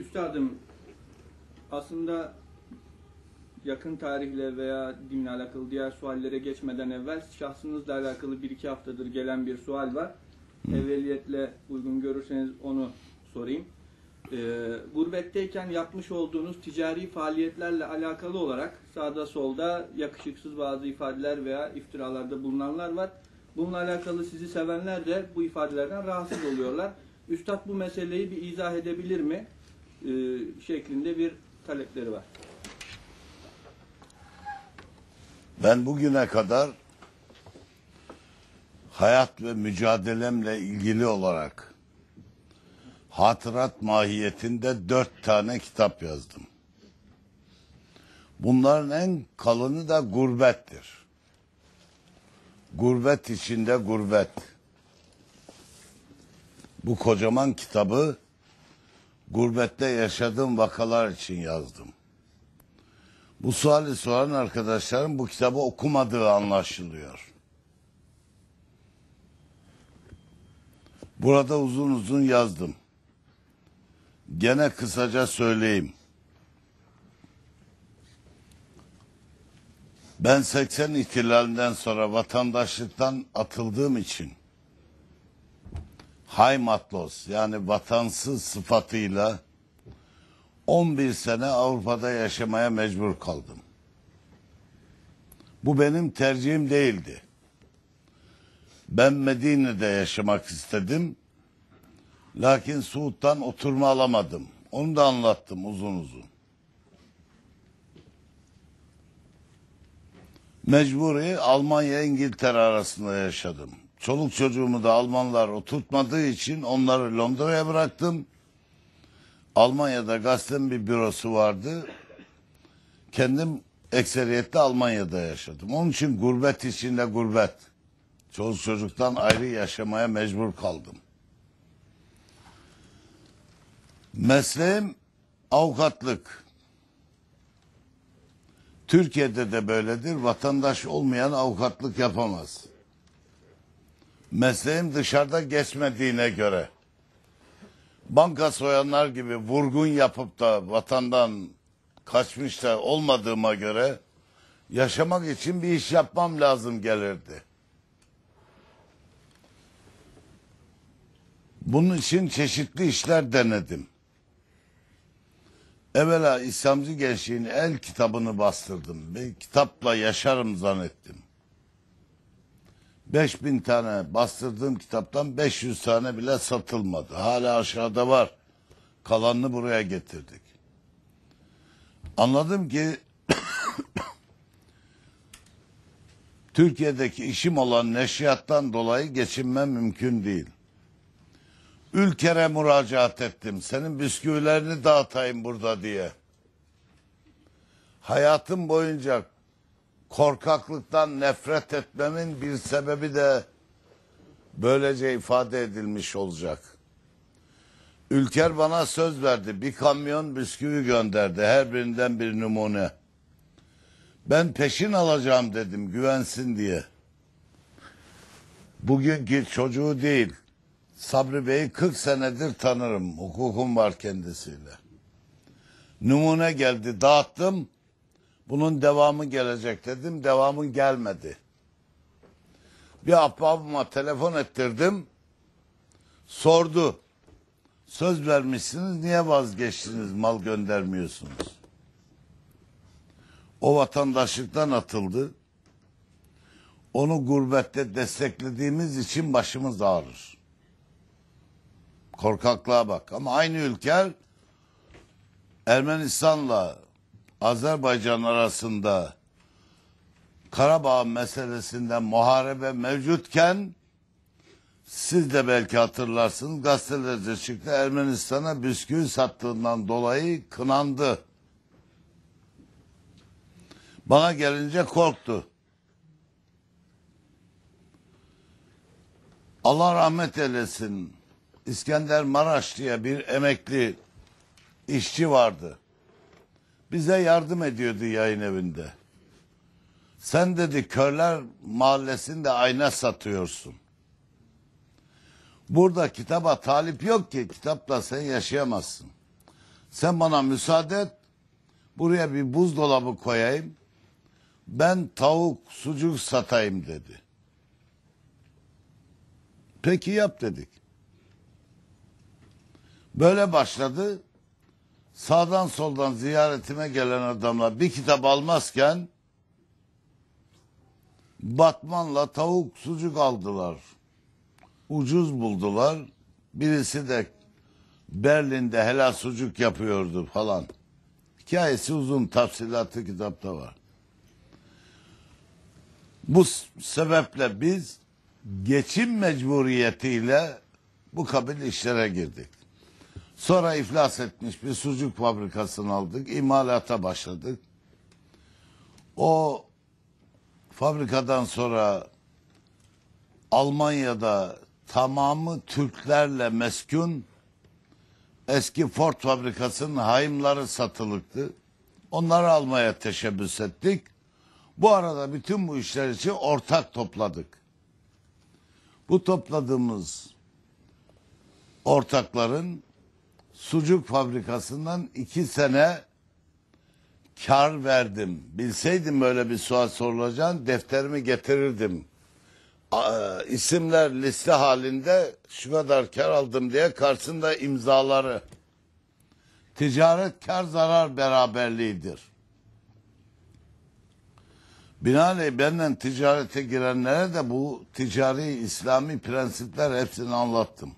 Üstadım aslında yakın tarihle veya dinle alakalı diğer suallere geçmeden evvel şahsınızla alakalı bir iki haftadır gelen bir sual var. Evveliyetle uygun görürseniz onu sorayım. Ee, gurbetteyken yapmış olduğunuz ticari faaliyetlerle alakalı olarak sağda solda yakışıksız bazı ifadeler veya iftiralarda bulunanlar var. Bununla alakalı sizi sevenler de bu ifadelerden rahatsız oluyorlar. Üstad bu meseleyi bir izah edebilir mi? E, şeklinde bir talepleri var. Ben bugüne kadar hayat ve mücadelemle ilgili olarak hatırat mahiyetinde dört tane kitap yazdım. Bunların en kalını da gurbettir. Gurbet içinde gurbet. Bu kocaman kitabı gurbette yaşadığım vakalar için yazdım. Bu suali soran arkadaşların bu kitabı okumadığı anlaşılıyor. Burada uzun uzun yazdım. Gene kısaca söyleyeyim. Ben 80 ihtilalinden sonra vatandaşlıktan atıldığım için Haymatlos yani vatansız sıfatıyla 11 sene Avrupa'da yaşamaya mecbur kaldım. Bu benim tercihim değildi. Ben Medine'de yaşamak istedim. Lakin Suud'dan oturma alamadım. Onu da anlattım uzun uzun. Mecburi Almanya İngiltere arasında yaşadım çoluk çocuğumu da Almanlar oturtmadığı için onları Londra'ya bıraktım. Almanya'da gazetem bir bürosu vardı. Kendim ekseriyette Almanya'da yaşadım. Onun için gurbet içinde gurbet. Çoluk çocuktan ayrı yaşamaya mecbur kaldım. Mesleğim avukatlık. Türkiye'de de böyledir. Vatandaş olmayan avukatlık yapamaz mesleğim dışarıda geçmediğine göre banka soyanlar gibi vurgun yapıp da vatandan kaçmış da olmadığıma göre yaşamak için bir iş yapmam lazım gelirdi. Bunun için çeşitli işler denedim. Evvela İslamcı Gençliğin el kitabını bastırdım. Bir kitapla yaşarım zannettim. 5000 tane bastırdığım kitaptan 500 tane bile satılmadı. Hala aşağıda var. Kalanını buraya getirdik. Anladım ki Türkiye'deki işim olan neşriyattan dolayı geçinmem mümkün değil. Ülkere müracaat ettim. Senin bisküvilerini dağıtayım burada diye. Hayatım boyunca korkaklıktan nefret etmemin bir sebebi de böylece ifade edilmiş olacak. Ülker bana söz verdi. Bir kamyon bisküvi gönderdi. Her birinden bir numune. Ben peşin alacağım dedim güvensin diye. Bugünkü çocuğu değil. Sabri Bey'i 40 senedir tanırım. Hukukum var kendisiyle. Numune geldi dağıttım. Bunun devamı gelecek dedim. Devamı gelmedi. Bir ahbabıma telefon ettirdim. Sordu. Söz vermişsiniz niye vazgeçtiniz mal göndermiyorsunuz? O vatandaşlıktan atıldı. Onu gurbette desteklediğimiz için başımız ağrır. Korkaklığa bak. Ama aynı ülke Ermenistan'la Azerbaycan arasında Karabağ meselesinde muharebe mevcutken siz de belki hatırlarsınız gazetelerde çıktı Ermenistan'a bisküvi sattığından dolayı kınandı. Bana gelince korktu. Allah rahmet eylesin. İskender Maraş diye bir emekli işçi vardı bize yardım ediyordu yayın evinde. Sen dedi körler mahallesinde ayna satıyorsun. Burada kitaba talip yok ki kitapla sen yaşayamazsın. Sen bana müsaade et. Buraya bir buzdolabı koyayım. Ben tavuk, sucuk satayım dedi. Peki yap dedik. Böyle başladı sağdan soldan ziyaretime gelen adamlar bir kitap almazken batmanla tavuk sucuk aldılar. Ucuz buldular. Birisi de Berlin'de helal sucuk yapıyordu falan. Hikayesi uzun tafsilatlı kitapta var. Bu sebeple biz geçim mecburiyetiyle bu kabil işlere girdik. Sonra iflas etmiş bir sucuk fabrikasını aldık. İmalata başladık. O fabrikadan sonra Almanya'da tamamı Türklerle meskun eski Ford fabrikasının hayımları satılıktı. Onları almaya teşebbüs ettik. Bu arada bütün bu işler için ortak topladık. Bu topladığımız ortakların sucuk fabrikasından iki sene kar verdim. Bilseydim böyle bir sual sorulacağını defterimi getirirdim. E, isimler liste halinde şu kadar kar aldım diye karşısında imzaları. Ticaret kar zarar beraberliğidir. Binaenaleyh benden ticarete girenlere de bu ticari İslami prensipler hepsini anlattım.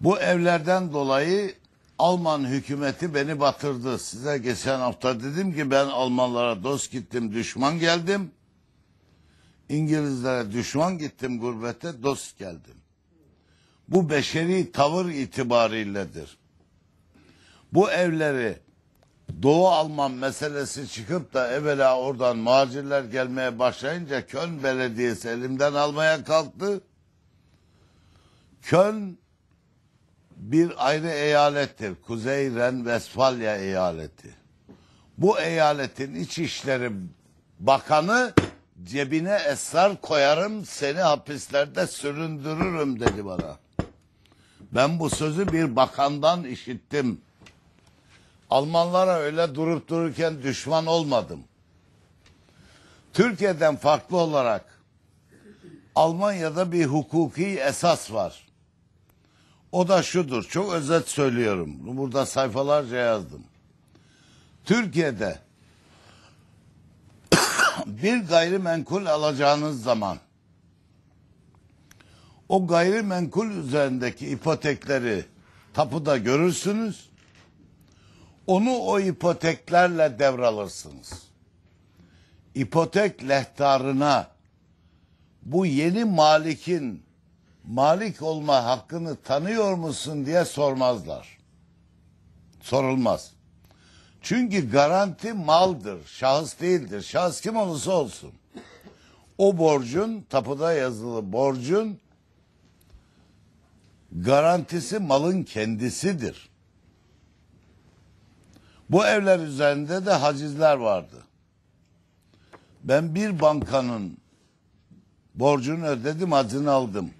Bu evlerden dolayı Alman hükümeti beni batırdı. Size geçen hafta dedim ki ben Almanlara dost gittim, düşman geldim. İngilizlere düşman gittim gurbete, dost geldim. Bu beşeri tavır itibariyledir. Bu evleri Doğu Alman meselesi çıkıp da evvela oradan muhacirler gelmeye başlayınca Köln Belediyesi elimden almaya kalktı. Köln bir ayrı eyalettir. Kuzey Ren-Vesfalya eyaleti. Bu eyaletin İçişleri Bakanı cebine esrar koyarım seni hapislerde süründürürüm dedi bana. Ben bu sözü bir bakandan işittim. Almanlara öyle durup dururken düşman olmadım. Türkiye'den farklı olarak Almanya'da bir hukuki esas var. O da şudur. Çok özet söylüyorum. Burada sayfalarca yazdım. Türkiye'de bir gayrimenkul alacağınız zaman o gayrimenkul üzerindeki ipotekleri tapuda görürsünüz. Onu o ipoteklerle devralırsınız. İpotek lehtarına bu yeni malikin malik olma hakkını tanıyor musun diye sormazlar. Sorulmaz. Çünkü garanti maldır, şahıs değildir. Şahıs kim olursa olsun. O borcun, tapuda yazılı borcun garantisi malın kendisidir. Bu evler üzerinde de hacizler vardı. Ben bir bankanın borcunu ödedim, hacını aldım.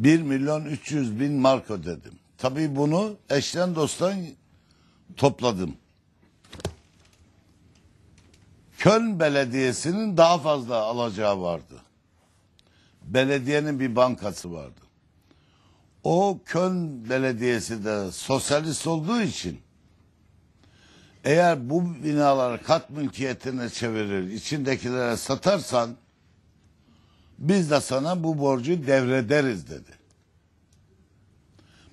1 milyon 300 bin mark dedim. Tabii bunu eşten dosttan topladım. Köln Belediyesi'nin daha fazla alacağı vardı. Belediyenin bir bankası vardı. O Köln Belediyesi de sosyalist olduğu için eğer bu binaları kat mülkiyetine çevirir, içindekilere satarsan biz de sana bu borcu devrederiz dedi.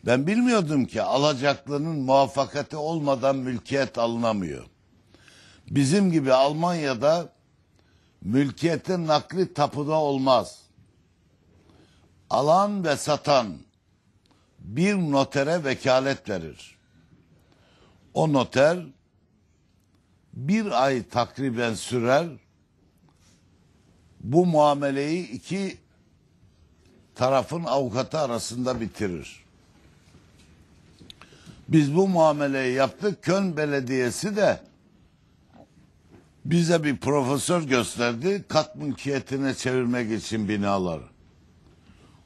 Ben bilmiyordum ki alacaklının muvaffakati olmadan mülkiyet alınamıyor. Bizim gibi Almanya'da mülkiyetin nakli tapuda olmaz. Alan ve satan bir notere vekalet verir. O noter bir ay takriben sürer bu muameleyi iki tarafın avukatı arasında bitirir. Biz bu muameleyi yaptık. Köln Belediyesi de bize bir profesör gösterdi. Kat mülkiyetine çevirmek için binaları.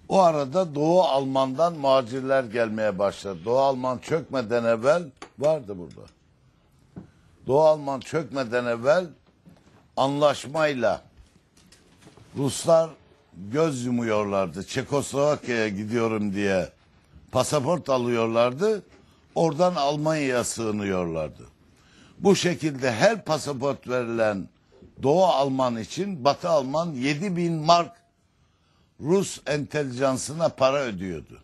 O arada Doğu Alman'dan muhacirler gelmeye başladı. Doğu Alman çökmeden evvel vardı burada. Doğu Alman çökmeden evvel anlaşmayla Ruslar göz yumuyorlardı. Çekoslovakya'ya gidiyorum diye pasaport alıyorlardı. Oradan Almanya'ya sığınıyorlardı. Bu şekilde her pasaport verilen Doğu Alman için Batı Alman 7 bin mark Rus entelijansına para ödüyordu.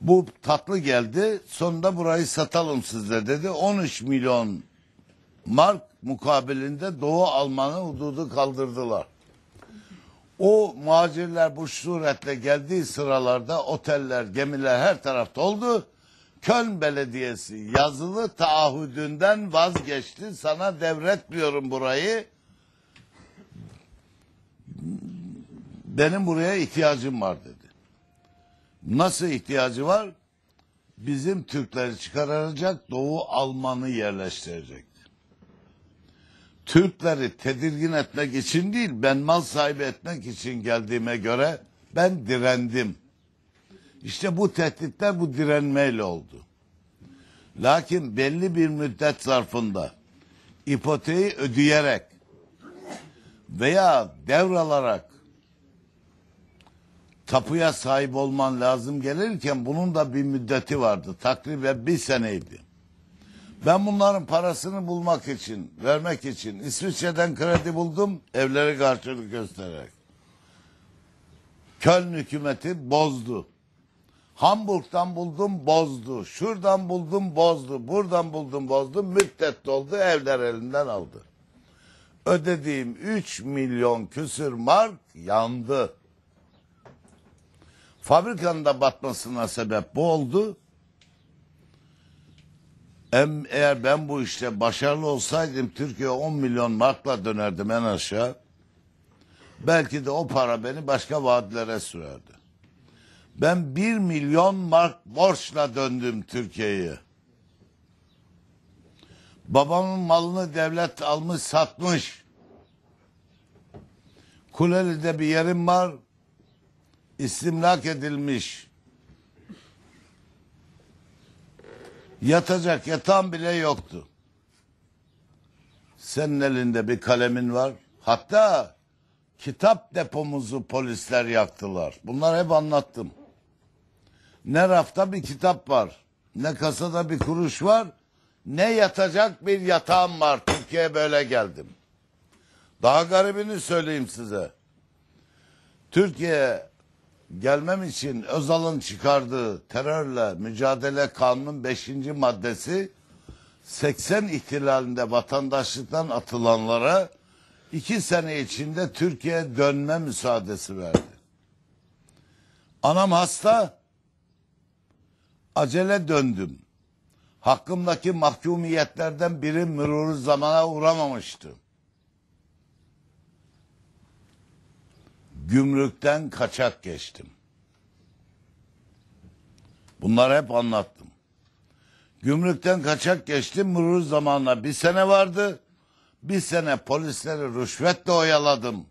Bu tatlı geldi. Sonunda burayı satalım size dedi. 13 milyon mark mukabilinde Doğu Alman'ın hududu kaldırdılar. O muhacirler bu suretle geldiği sıralarda oteller, gemiler her tarafta oldu. Köln Belediyesi yazılı taahhüdünden vazgeçti. Sana devretmiyorum burayı. Benim buraya ihtiyacım var dedi. Nasıl ihtiyacı var? Bizim Türkleri çıkaracak, Doğu Alman'ı yerleştirecek. Türkleri tedirgin etmek için değil, ben mal sahibi etmek için geldiğime göre ben direndim. İşte bu tehditler bu direnmeyle oldu. Lakin belli bir müddet zarfında ipoteği ödeyerek veya devralarak tapuya sahip olman lazım gelirken bunun da bir müddeti vardı. Takriben bir seneydi. Ben bunların parasını bulmak için, vermek için İsviçre'den kredi buldum evleri karşılık göstererek. Köln hükümeti bozdu. Hamburg'dan buldum bozdu. Şuradan buldum bozdu. Buradan buldum bozdu. Müddet doldu evler elinden aldı. Ödediğim 3 milyon küsür mark yandı. Fabrikanın da batmasına sebep bu oldu. Hem eğer ben bu işte başarılı olsaydım Türkiye 10 milyon markla dönerdim en aşağı. Belki de o para beni başka vadilere sürerdi. Ben 1 milyon mark borçla döndüm Türkiye'ye. Babamın malını devlet almış satmış. Kuleli'de bir yerim var. İstimlak edilmiş. Yatacak yatan bile yoktu. Senin elinde bir kalemin var. Hatta kitap depomuzu polisler yaktılar. Bunlar hep anlattım. Ne rafta bir kitap var, ne kasada bir kuruş var, ne yatacak bir yatağım var. Türkiye'ye böyle geldim. Daha garibini söyleyeyim size. Türkiye gelmem için Özal'ın çıkardığı terörle mücadele kanunun 5. maddesi 80 ihtilalinde vatandaşlıktan atılanlara 2 sene içinde Türkiye'ye dönme müsaadesi verdi. Anam hasta, acele döndüm. Hakkımdaki mahkumiyetlerden biri müruru zamana uğramamıştı. Gümrükten kaçak geçtim. Bunları hep anlattım. Gümrükten kaçak geçtim. Mürür zamanla bir sene vardı. Bir sene polisleri rüşvetle oyaladım.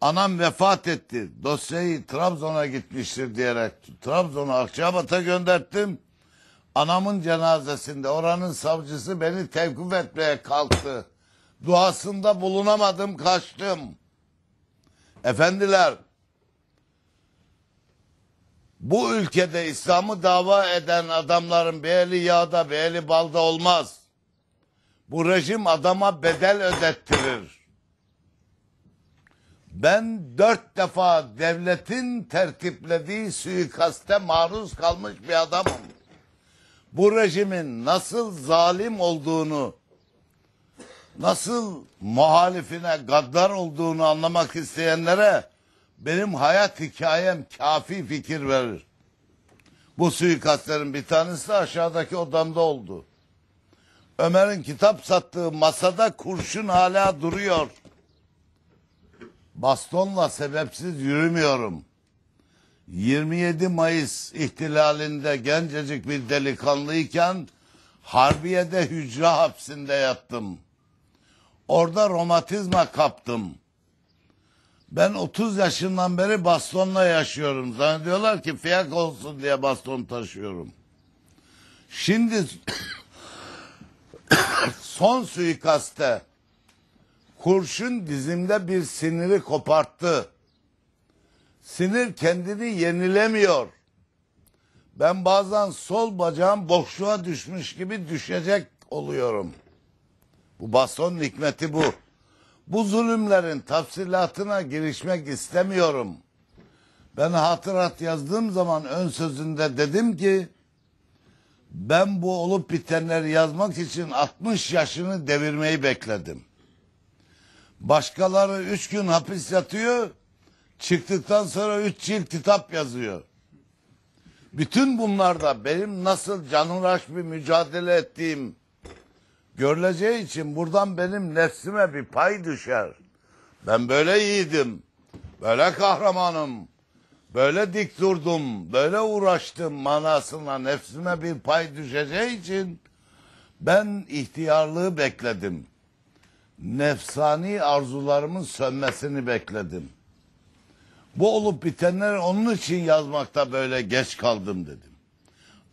Anam vefat etti. Dosyayı Trabzon'a gitmiştir diyerek Trabzon'a Akçabat'a gönderttim. Anamın cenazesinde oranın savcısı beni tevkif etmeye kalktı. Duasında bulunamadım kaçtım. Efendiler bu ülkede İslam'ı dava eden adamların beğeli yağda beğeli balda olmaz. Bu rejim adama bedel ödettirir. Ben dört defa devletin tertiplediği suikaste maruz kalmış bir adamım. Bu rejimin nasıl zalim olduğunu nasıl muhalifine gaddar olduğunu anlamak isteyenlere benim hayat hikayem kafi fikir verir. Bu suikastlerin bir tanesi de aşağıdaki odamda oldu. Ömer'in kitap sattığı masada kurşun hala duruyor. Bastonla sebepsiz yürümüyorum. 27 Mayıs ihtilalinde gencecik bir delikanlıyken Harbiye'de hücre hapsinde yattım. Orada romatizma kaptım. Ben 30 yaşından beri bastonla yaşıyorum. Zannediyorlar ki fiyak olsun diye baston taşıyorum. Şimdi son suikaste kurşun dizimde bir siniri koparttı. Sinir kendini yenilemiyor. Ben bazen sol bacağım boşluğa düşmüş gibi düşecek oluyorum.'' Bu baston hikmeti bu. Bu zulümlerin tafsilatına girişmek istemiyorum. Ben hatırat yazdığım zaman ön sözünde dedim ki ben bu olup bitenleri yazmak için 60 yaşını devirmeyi bekledim. Başkaları 3 gün hapis yatıyor, çıktıktan sonra 3 cilt kitap yazıyor. Bütün bunlarda benim nasıl canhıraş bir mücadele ettiğim görüleceği için buradan benim nefsime bir pay düşer. Ben böyle yiğidim, böyle kahramanım, böyle dik durdum, böyle uğraştım manasına nefsime bir pay düşeceği için ben ihtiyarlığı bekledim. Nefsani arzularımın sönmesini bekledim. Bu olup bitenler onun için yazmakta böyle geç kaldım dedim.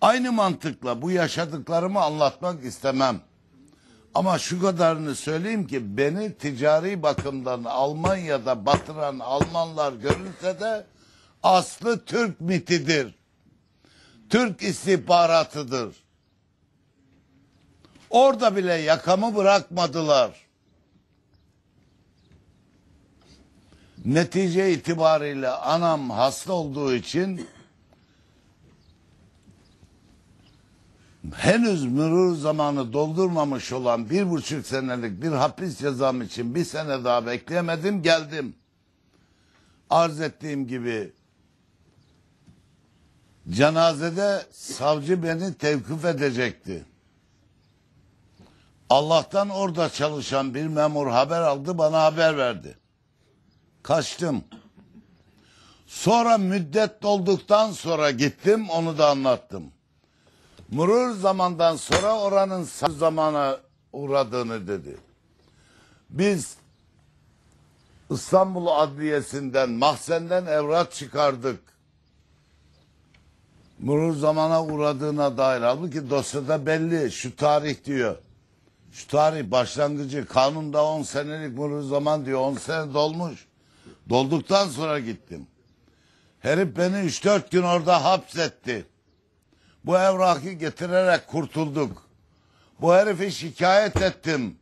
Aynı mantıkla bu yaşadıklarımı anlatmak istemem. Ama şu kadarını söyleyeyim ki beni ticari bakımdan Almanya'da batıran Almanlar görünse de aslı Türk mitidir. Türk istihbaratıdır. Orada bile yakamı bırakmadılar. Netice itibariyle anam hasta olduğu için henüz mürur zamanı doldurmamış olan bir buçuk senelik bir hapis cezam için bir sene daha bekleyemedim geldim. Arz ettiğim gibi cenazede savcı beni tevkif edecekti. Allah'tan orada çalışan bir memur haber aldı bana haber verdi. Kaçtım. Sonra müddet dolduktan sonra gittim onu da anlattım. Murur zamandan sonra oranın zamana uğradığını dedi. Biz İstanbul Adliyesi'nden mahzenden evrak çıkardık. Murur zamana uğradığına dair. Halbuki dosyada belli şu tarih diyor. Şu tarih başlangıcı kanunda 10 senelik murur zaman diyor. 10 sene dolmuş. Dolduktan sonra gittim. Herif beni 3-4 gün orada hapsetti. Bu evrakı getirerek kurtulduk. Bu herifi şikayet ettim.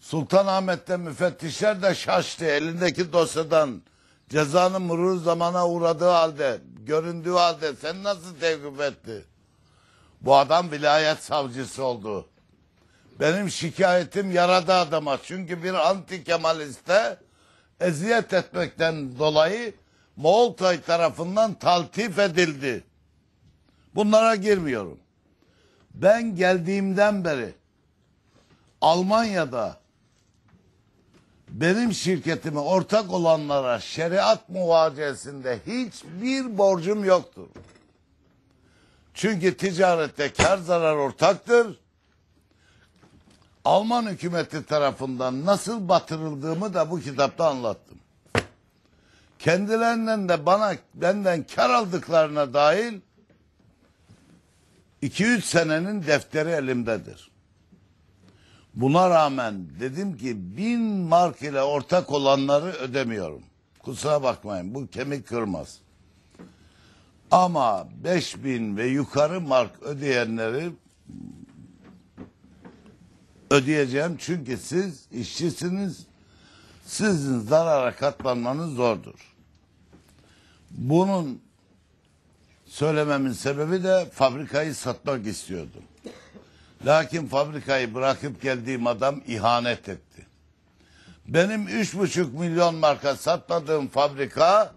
Sultanahmet'te müfettişler de şaştı elindeki dosyadan. Cezanın murur zamana uğradığı halde, göründüğü halde sen nasıl tevkif etti? Bu adam vilayet savcısı oldu. Benim şikayetim yaradı adama. Çünkü bir anti Kemaliste eziyet etmekten dolayı Moğoltay tarafından taltif edildi. Bunlara girmiyorum. Ben geldiğimden beri Almanya'da benim şirketime ortak olanlara şeriat muvacesinde hiçbir borcum yoktur. Çünkü ticarette kar zarar ortaktır. Alman hükümeti tarafından nasıl batırıldığımı da bu kitapta anlattım. Kendilerinden de bana benden kar aldıklarına dair. 2-3 senenin defteri elimdedir. Buna rağmen dedim ki bin mark ile ortak olanları ödemiyorum. Kusura bakmayın bu kemik kırmaz. Ama 5000 ve yukarı mark ödeyenleri ödeyeceğim. Çünkü siz işçisiniz. Sizin zarara katlanmanız zordur. Bunun Söylememin sebebi de fabrikayı satmak istiyordum. Lakin fabrikayı bırakıp geldiğim adam ihanet etti. Benim üç buçuk milyon marka satmadığım fabrika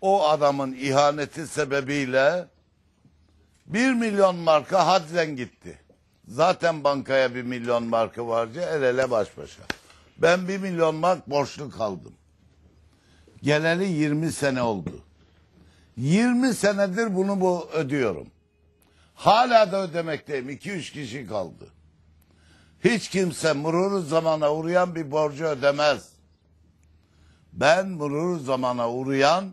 o adamın ihaneti sebebiyle bir milyon marka hadden gitti. Zaten bankaya bir milyon marka vardı el ele baş başa. Ben bir milyon mark borçlu kaldım. Geleli 20 sene oldu. 20 senedir bunu bu ödüyorum. Hala da ödemekteyim. 2-3 kişi kaldı. Hiç kimse mururu zamana uğrayan bir borcu ödemez. Ben mururu zamana uğrayan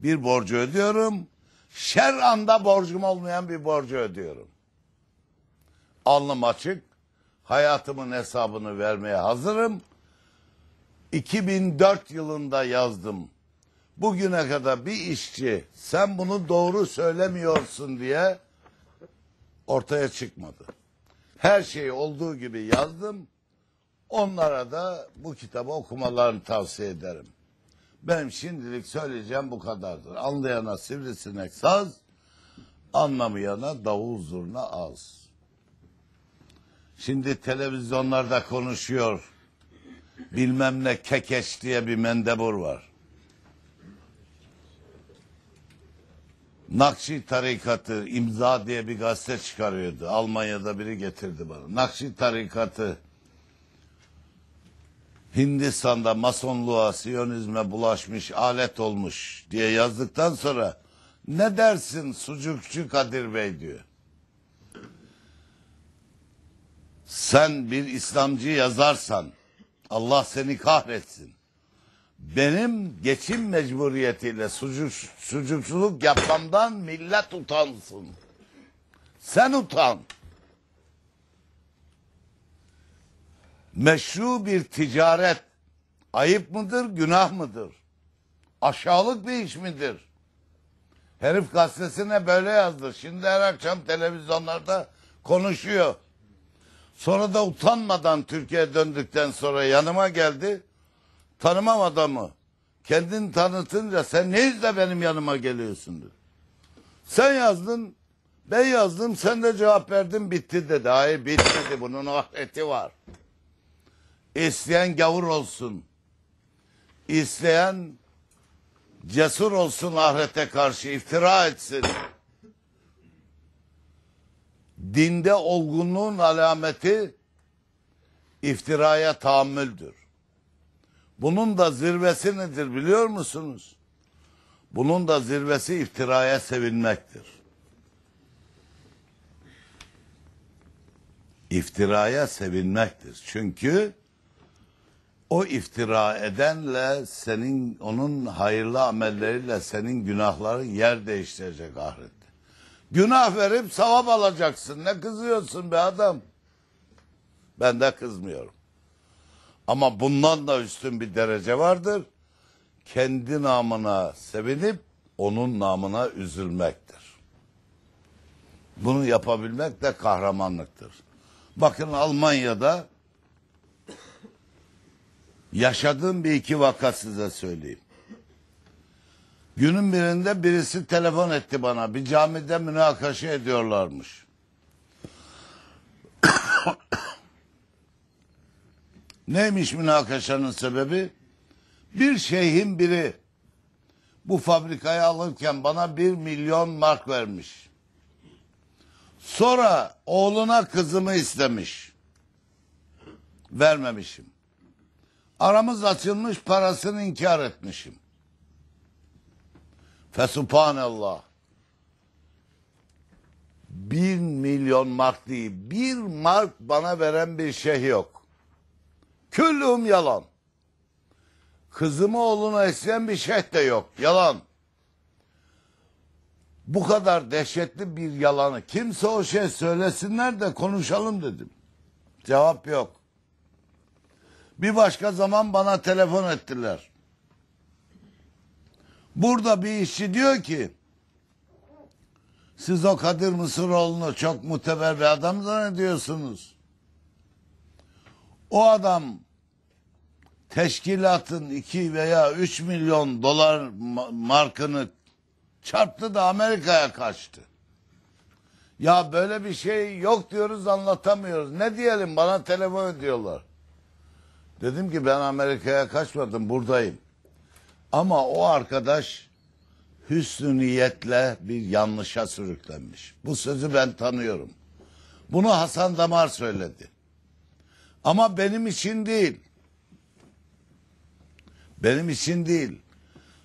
bir borcu ödüyorum. Şer anda borcum olmayan bir borcu ödüyorum. Alnım açık. Hayatımın hesabını vermeye hazırım. 2004 yılında yazdım bugüne kadar bir işçi sen bunu doğru söylemiyorsun diye ortaya çıkmadı. Her şeyi olduğu gibi yazdım. Onlara da bu kitabı okumalarını tavsiye ederim. Benim şimdilik söyleyeceğim bu kadardır. Anlayana sivrisinek saz, anlamayana davul zurna az. Şimdi televizyonlarda konuşuyor. Bilmem ne kekeş diye bir mendebur var. Nakşi Tarikatı imza diye bir gazete çıkarıyordu. Almanya'da biri getirdi bana. Nakşi Tarikatı Hindistan'da masonluğa, siyonizme bulaşmış, alet olmuş diye yazdıktan sonra ne dersin sucukçu Kadir Bey diyor. Sen bir İslamcı yazarsan Allah seni kahretsin benim geçim mecburiyetiyle sucuk, sucukçuluk yapmamdan millet utansın. Sen utan. Meşru bir ticaret ayıp mıdır, günah mıdır? Aşağılık bir iş midir? Herif gazetesine böyle yazdı. Şimdi her akşam televizyonlarda konuşuyor. Sonra da utanmadan Türkiye'ye döndükten sonra yanıma geldi. Tanımam adamı. Kendini tanıtınca sen ne yüzle benim yanıma geliyorsundur. Sen yazdın, ben yazdım, sen de cevap verdin, bitti dedi. Hayır bitmedi, bunun ahireti var. İsteyen gavur olsun. İsteyen cesur olsun ahirete karşı, iftira etsin. Dinde olgunluğun alameti iftiraya tahammüldür. Bunun da zirvesi nedir biliyor musunuz? Bunun da zirvesi iftiraya sevinmektir. İftiraya sevinmektir. Çünkü o iftira edenle senin onun hayırlı amelleriyle senin günahların yer değiştirecek ahirette. Günah verip savap alacaksın. Ne kızıyorsun be adam? Ben de kızmıyorum. Ama bundan da üstün bir derece vardır. Kendi namına sevinip onun namına üzülmektir. Bunu yapabilmek de kahramanlıktır. Bakın Almanya'da yaşadığım bir iki vaka size söyleyeyim. Günün birinde birisi telefon etti bana. Bir camide münakaşa ediyorlarmış. Neymiş münakaşanın sebebi? Bir şeyhin biri bu fabrikayı alırken bana bir milyon mark vermiş. Sonra oğluna kızımı istemiş. Vermemişim. Aramız açılmış parasını inkar etmişim. Fesubhanallah. Bir milyon mark değil. Bir mark bana veren bir şey yok. Küllüm yalan. Kızımı oğluna isteyen bir şey de yok. Yalan. Bu kadar dehşetli bir yalanı kimse o şey söylesinler de konuşalım dedim. Cevap yok. Bir başka zaman bana telefon ettiler. Burada bir işçi diyor ki siz o Kadir Mısıroğlu'nu çok muteber bir adam zannediyorsunuz. O adam teşkilatın iki veya üç milyon dolar markını çarptı da Amerika'ya kaçtı. Ya böyle bir şey yok diyoruz anlatamıyoruz. Ne diyelim bana telefon ediyorlar. Dedim ki ben Amerika'ya kaçmadım buradayım. Ama o arkadaş hüsnü niyetle bir yanlışa sürüklenmiş. Bu sözü ben tanıyorum. Bunu Hasan Damar söyledi. Ama benim için değil. Benim için değil.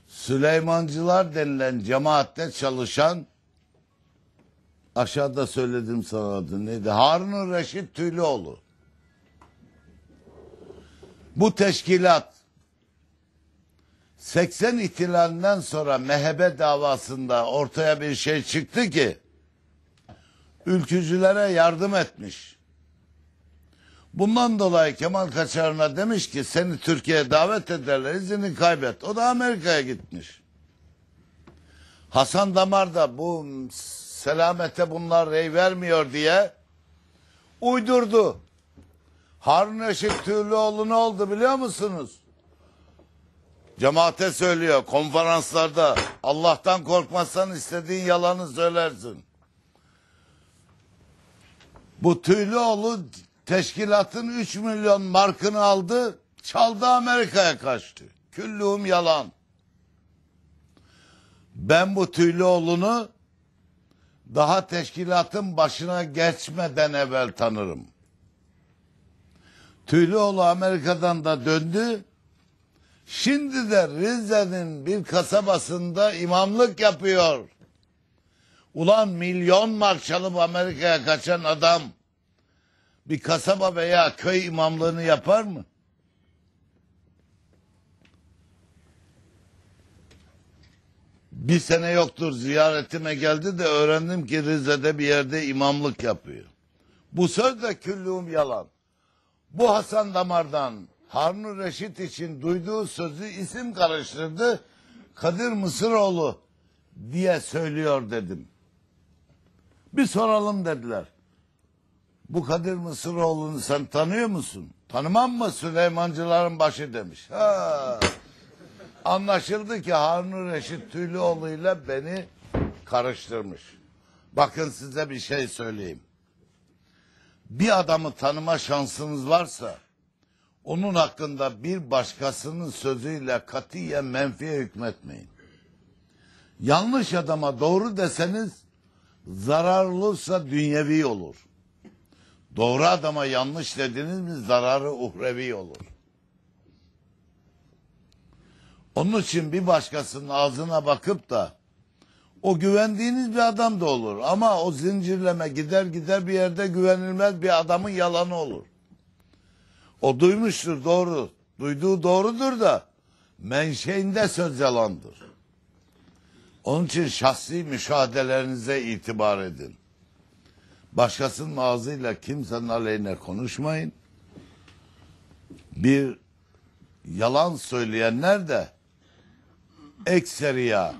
Süleymancılar denilen cemaatte çalışan aşağıda söyledim sana adı neydi? Harun Reşit Tüylüoğlu. Bu teşkilat 80 ihtilalinden sonra MHB davasında ortaya bir şey çıktı ki ülkücülere yardım etmiş. Bundan dolayı Kemal Kaçar'ına demiş ki seni Türkiye'ye davet ederler izini kaybet. O da Amerika'ya gitmiş. Hasan Damar da bu selamete bunlar rey vermiyor diye uydurdu. Harun Reşit Tüylüoğlu ne oldu biliyor musunuz? Cemaate söylüyor konferanslarda Allah'tan korkmazsan istediğin yalanı söylersin. Bu Tüylüoğlu Teşkilatın 3 milyon markını aldı, çaldı Amerika'ya kaçtı. Küllüğüm yalan. Ben bu Tüylüoğlu'nu daha teşkilatın başına geçmeden evvel tanırım. Tüylüoğlu Amerika'dan da döndü. Şimdi de Rize'nin bir kasabasında imamlık yapıyor. Ulan milyon mark çalıp Amerika'ya kaçan adam bir kasaba veya köy imamlığını yapar mı? Bir sene yoktur ziyaretime geldi de öğrendim ki Rize'de bir yerde imamlık yapıyor. Bu söz de küllüğüm yalan. Bu Hasan Damar'dan Harun Reşit için duyduğu sözü isim karıştırdı. Kadir Mısıroğlu diye söylüyor dedim. Bir soralım dediler. Bu Kadir Mısıroğlu'nu sen tanıyor musun? Tanımam mı Süleymancıların başı demiş. Ha. Anlaşıldı ki Harun Reşit Tüylüoğlu ile beni karıştırmış. Bakın size bir şey söyleyeyim. Bir adamı tanıma şansınız varsa onun hakkında bir başkasının sözüyle katiyen menfiye hükmetmeyin. Yanlış adama doğru deseniz zararlıysa dünyevi olur. Doğru adama yanlış dediniz mi zararı uhrevi olur. Onun için bir başkasının ağzına bakıp da o güvendiğiniz bir adam da olur ama o zincirleme gider gider bir yerde güvenilmez bir adamın yalanı olur. O duymuştur doğru. Duyduğu doğrudur da menşeinde söz yalandır. Onun için şahsi müşahedelerinize itibar edin. Başkasının ağzıyla kimsenin aleyhine konuşmayın. Bir yalan söyleyenler de ekseriya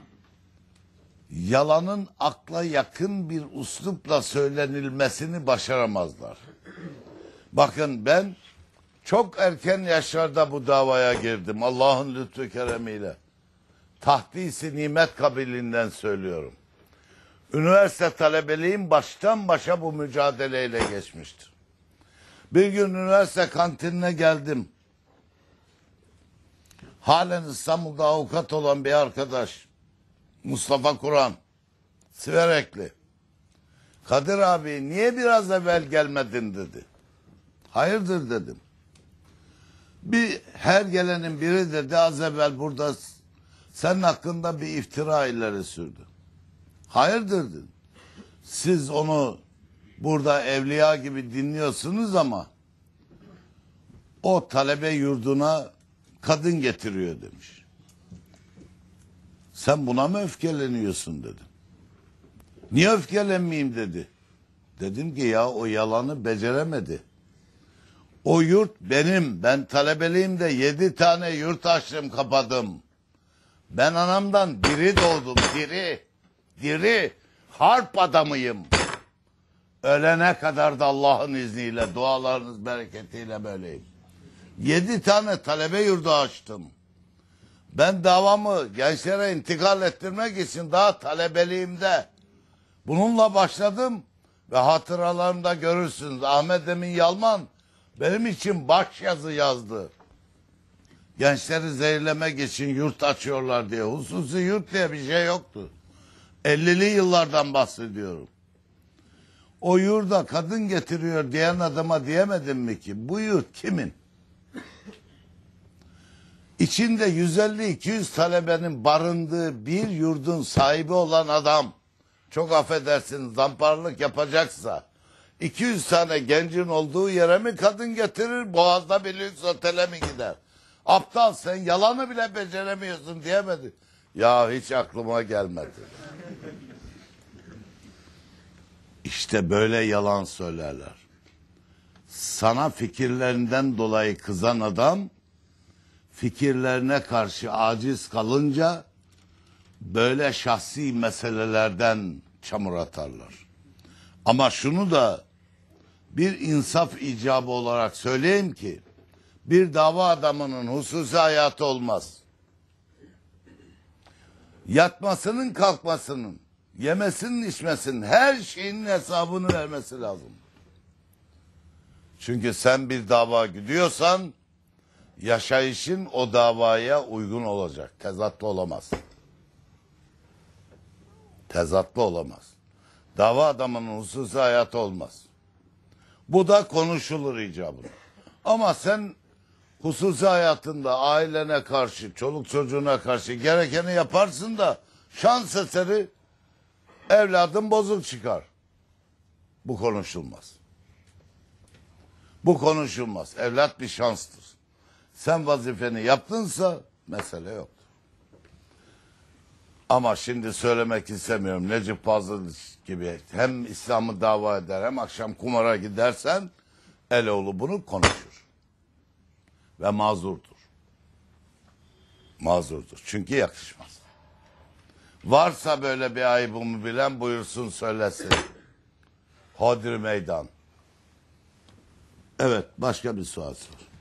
yalanın akla yakın bir uslupla söylenilmesini başaramazlar. Bakın ben çok erken yaşlarda bu davaya girdim Allah'ın lütfü keremiyle. Tahdisi nimet kabilinden söylüyorum. Üniversite talebeliğim baştan başa bu mücadeleyle geçmiştir. Bir gün üniversite kantinine geldim. Halen İstanbul'da avukat olan bir arkadaş Mustafa Kur'an Siverekli. Kadir abi niye biraz evvel gelmedin dedi. Hayırdır dedim. Bir her gelenin biri dedi az evvel burada senin hakkında bir iftira ileri sürdü. Hayırdır dedim. Siz onu burada evliya gibi dinliyorsunuz ama o talebe yurduna kadın getiriyor demiş. Sen buna mı öfkeleniyorsun dedim. Niye öfkelenmeyeyim dedi. Dedim ki ya o yalanı beceremedi. O yurt benim. Ben talebeliyim de yedi tane yurt açtım kapadım. Ben anamdan diri doğdum diri diri harp adamıyım. Ölene kadar da Allah'ın izniyle, dualarınız bereketiyle böyleyim. Yedi tane talebe yurdu açtım. Ben davamı gençlere intikal ettirmek için daha talebeliğimde bununla başladım ve hatıralarımda görürsünüz Ahmet Emin Yalman benim için baş yazı yazdı. Gençleri zehirlemek için yurt açıyorlar diye. Hususi yurt diye bir şey yoktu. 50'li yıllardan bahsediyorum. O yurda kadın getiriyor diyen adama diyemedim mi ki bu yurt kimin? İçinde 150-200 talebenin barındığı bir yurdun sahibi olan adam çok affedersiniz damparlık yapacaksa 200 tane gencin olduğu yere mi kadın getirir boğazda bir lüks otele mi gider? Aptal sen yalanı bile beceremiyorsun diyemedi. Ya hiç aklıma gelmedi. İşte böyle yalan söylerler. Sana fikirlerinden dolayı kızan adam fikirlerine karşı aciz kalınca böyle şahsi meselelerden çamur atarlar. Ama şunu da bir insaf icabı olarak söyleyeyim ki bir dava adamının hususi hayatı olmaz.'' yatmasının kalkmasının, yemesinin içmesinin her şeyinin hesabını vermesi lazım. Çünkü sen bir dava gidiyorsan yaşayışın o davaya uygun olacak. Tezatlı olamaz. Tezatlı olamaz. Dava adamının hususi hayatı olmaz. Bu da konuşulur icabına. Ama sen hususi hayatında ailene karşı, çoluk çocuğuna karşı gerekeni yaparsın da şans eseri evladın bozuk çıkar. Bu konuşulmaz. Bu konuşulmaz. Evlat bir şanstır. Sen vazifeni yaptınsa mesele yok. Ama şimdi söylemek istemiyorum. Necip Fazıl gibi hem İslam'ı dava eder hem akşam kumara gidersen Eloğlu bunu konuşur ve mazurdur. Mazurdur. Çünkü yakışmaz. Varsa böyle bir ayıbımı bilen buyursun söylesin. Hodri meydan. Evet başka bir sual sor.